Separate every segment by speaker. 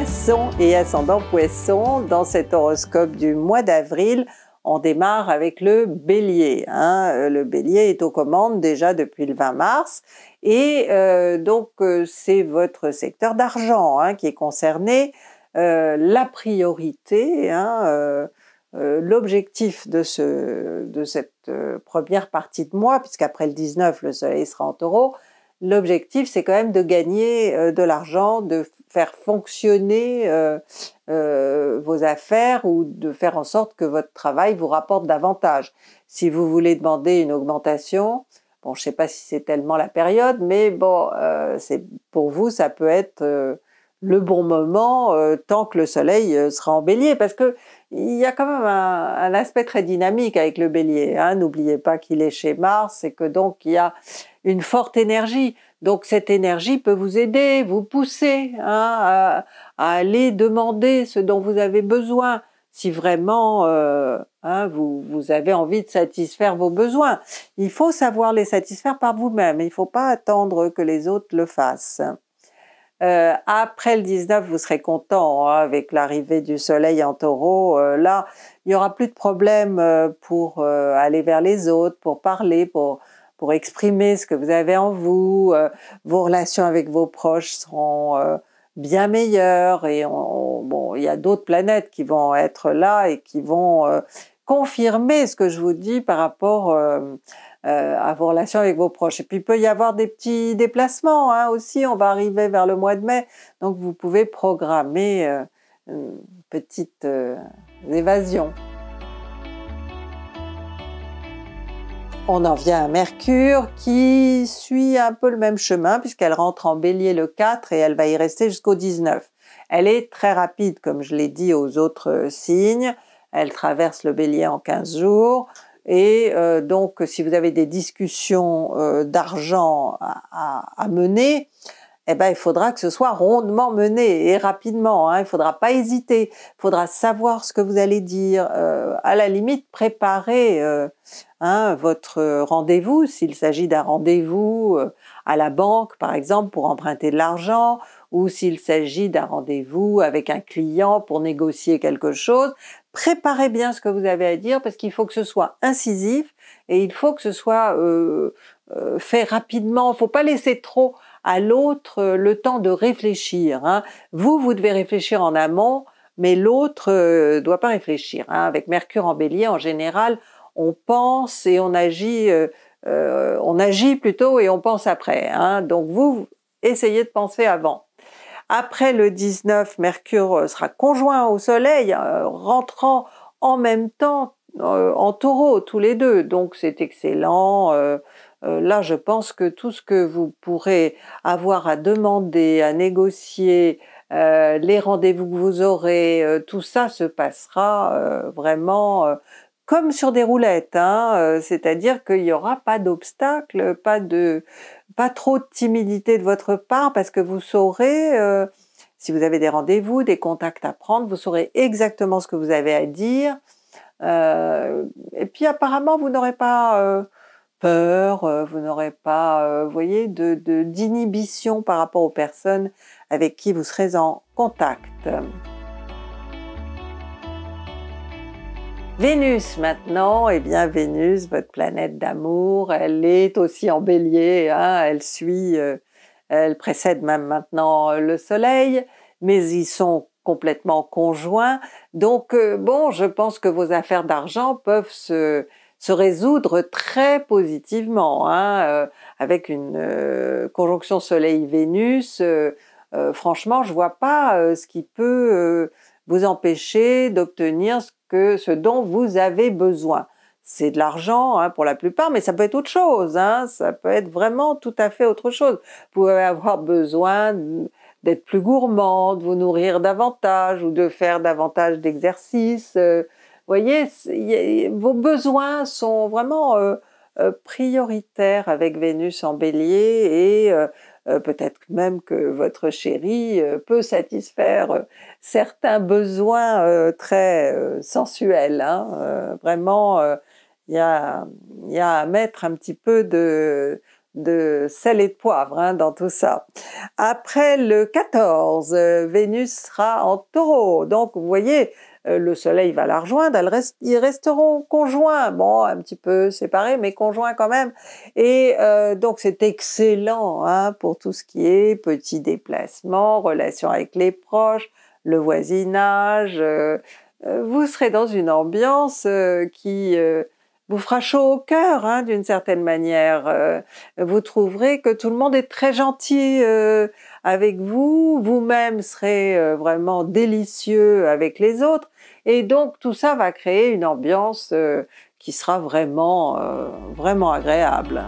Speaker 1: Poisson et ascendant Poisson, dans cet horoscope du mois d'avril, on démarre avec le Bélier. Hein. Euh, le Bélier est aux commandes déjà depuis le 20 mars et euh, donc euh, c'est votre secteur d'argent hein, qui est concerné. la priorité, hein, l'objectif de, ce, de cette première partie de mois, puisqu'après le 19 le Soleil sera en Taureau, l'objectif c'est quand même de gagner de l'argent, de faire fonctionner euh, euh, vos affaires ou de faire en sorte que votre travail vous rapporte davantage. Si vous voulez demander une augmentation, bon, je ne sais pas si c'est tellement la période, mais bon, euh, c'est pour vous, ça peut être le bon moment tant que le soleil sera en bélier, parce que il y a quand même un, aspect très dynamique avec le bélier. Hein. N'oubliez pas qu'il est chez Mars et que donc il y a une forte énergie. Donc cette énergie peut vous aider, vous pousser hein, à, aller demander ce dont vous avez besoin, si vraiment euh, hein, vous, avez envie de satisfaire vos besoins. Il faut savoir les satisfaire par vous-même, il ne faut pas attendre que les autres le fassent. Euh, après le 19, vous serez content hein, avec l'arrivée du soleil en taureau. Euh, là, il n'y aura plus de problème pour aller vers les autres, pour parler, pour pour exprimer ce que vous avez en vous, euh, vos relations avec vos proches seront euh, bien meilleures et bon, il y a d'autres planètes qui vont être là et qui vont euh, confirmer ce que je vous dis par rapport à vos relations avec vos proches. Et puis il peut y avoir des petits déplacements hein, aussi, on va arriver vers le mois de mai, donc vous pouvez programmer petite évasion. On en vient à Mercure qui suit un peu le même chemin puisqu'elle rentre en bélier le 4 et elle va y rester jusqu'au 19. Elle est très rapide comme je l'ai dit aux autres euh, signes, elle traverse le bélier en 15 jours et euh, donc si vous avez des discussions euh, d'argent à, mener, eh ben, il faudra que ce soit rondement mené et rapidement. Hein. Il ne faudra pas hésiter. Il faudra savoir ce que vous allez dire. Euh, à la limite, préparez euh, hein, votre rendez-vous, s'il s'agit d'un rendez-vous euh, à la banque, par exemple, pour emprunter de l'argent, ou s'il s'agit d'un rendez-vous avec un client pour négocier quelque chose. Préparez bien ce que vous avez à dire parce qu'il faut que ce soit incisif et il faut que ce soit fait rapidement. Il ne faut pas laisser trop à l'autre euh, le temps de réfléchir. Hein. Vous, vous devez réfléchir en amont, mais l'autre euh, doit pas réfléchir. Hein. Avec Mercure en bélier, en général, on pense et on agit, euh, on agit plutôt et on pense après. Hein. Donc vous, essayez de penser avant. Après le 19, Mercure sera conjoint au Soleil, rentrant en même temps en taureau, tous les deux. Donc c'est excellent. Euh, là, je pense que tout ce que vous pourrez avoir à demander, à négocier, euh, les rendez-vous que vous aurez, euh, tout ça se passera vraiment comme sur des roulettes, hein, c'est-à-dire qu'il n'y aura pas d'obstacles, pas de, pas trop de timidité de votre part, parce que vous saurez si vous avez des rendez-vous, des contacts à prendre, vous saurez exactement ce que vous avez à dire. et puis apparemment, vous n'aurez pas peur, euh, vous n'aurez pas, euh, voyez, de, d'inhibition par rapport aux personnes avec qui vous serez en contact. Vénus maintenant, eh bien Vénus, votre planète d'amour, elle est aussi en bélier, hein, elle suit, euh, elle précède même maintenant le Soleil, mais ils sont complètement conjoints. Donc bon, je pense que vos affaires d'argent peuvent se se résoudre très positivement, hein, euh, avec une euh, conjonction Soleil-Vénus. Euh, franchement, je vois pas ce qui peut vous empêcher d'obtenir ce, que, ce dont vous avez besoin. C'est de l'argent hein, pour la plupart, mais ça peut être autre chose. Hein, ça peut être vraiment tout à fait autre chose. Vous pouvez avoir besoin d'être plus gourmand, de vous nourrir davantage ou de faire davantage d'exercices voyez, vos besoins sont vraiment euh, euh, prioritaires avec Vénus en bélier et euh, peut-être même que votre chéri peut satisfaire certains besoins très sensuels. Hein. vraiment, il y a, à mettre un petit peu de, sel et de poivre hein, dans tout ça. Après le 14, Vénus sera en taureau, donc vous voyez, euh, le soleil va la rejoindre, ils resteront conjoints, bon, un petit peu séparés, mais conjoints quand même. Et euh, donc c'est excellent hein, pour tout ce qui est petits déplacements, relations avec les proches, le voisinage. Euh, vous serez dans une ambiance qui vous fera chaud au cœur hein, d'une certaine manière. vous trouverez que tout le monde est très gentil avec vous, vous-même serez euh, vraiment délicieux avec les autres, et donc tout ça va créer une ambiance euh, qui sera vraiment, euh, vraiment agréable.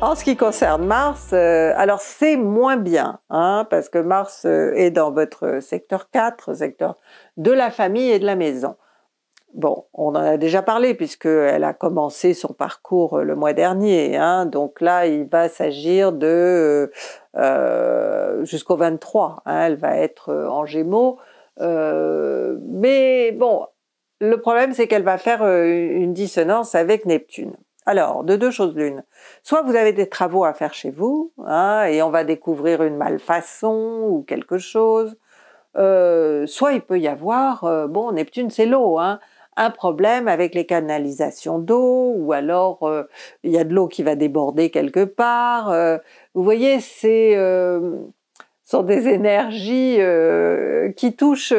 Speaker 1: En ce qui concerne Mars, alors c'est moins bien, hein, parce que Mars est dans votre secteur 4, secteur de la famille et de la maison. Bon, on en a déjà parlé puisqu'elle a commencé son parcours euh, le mois dernier. Hein. donc là, il va s'agir de euh, euh, jusqu'au 23. Hein. elle va être en Gémeaux. mais bon, le problème, c'est qu'elle va faire une dissonance avec Neptune. Alors, de deux choses l'une. Soit vous avez des travaux à faire chez vous, hein, et on va découvrir une malfaçon ou quelque chose. soit il peut y avoir, bon, Neptune c'est l'eau, hein, un problème avec les canalisations d'eau, ou alors euh, il y a de l'eau qui va déborder quelque part. Euh, vous voyez, euh, ce sont des énergies qui touchent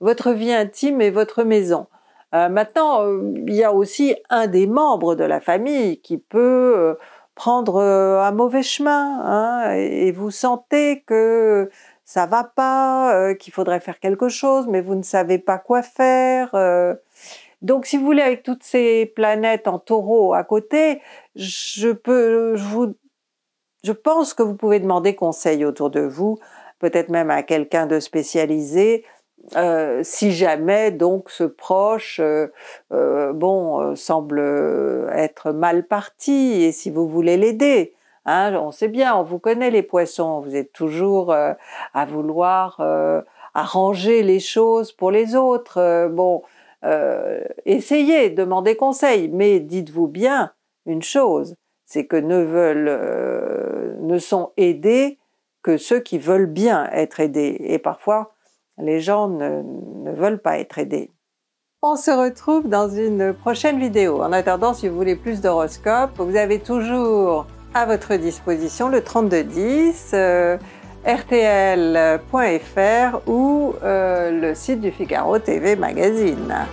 Speaker 1: votre vie intime et votre maison. maintenant, il y a aussi un des membres de la famille qui peut prendre un mauvais chemin, hein, et vous sentez que ça va pas, euh, qu'il faudrait faire quelque chose, mais vous ne savez pas quoi faire. Euh. Donc, si vous voulez, avec toutes ces planètes en taureau à côté, je peux, je vous, je pense que vous pouvez demander conseil autour de vous, peut-être même à quelqu'un de spécialisé, euh, si jamais donc ce proche bon semble être mal parti et si vous voulez l'aider Hein, on sait bien, on vous connaît les poissons, vous êtes toujours euh, à vouloir euh, arranger les choses pour les autres. Euh, bon, essayez, demandez conseil, mais dites-vous bien une chose, c'est que ne veulent, ne sont aidés que ceux qui veulent bien être aidés. Et parfois, les gens ne veulent pas être aidés. On se retrouve dans une prochaine vidéo. En attendant, si vous voulez plus d'horoscopes, vous avez toujours à votre disposition le 3210, euh, rtl.fr ou euh, le site du Figaro TV Magazine.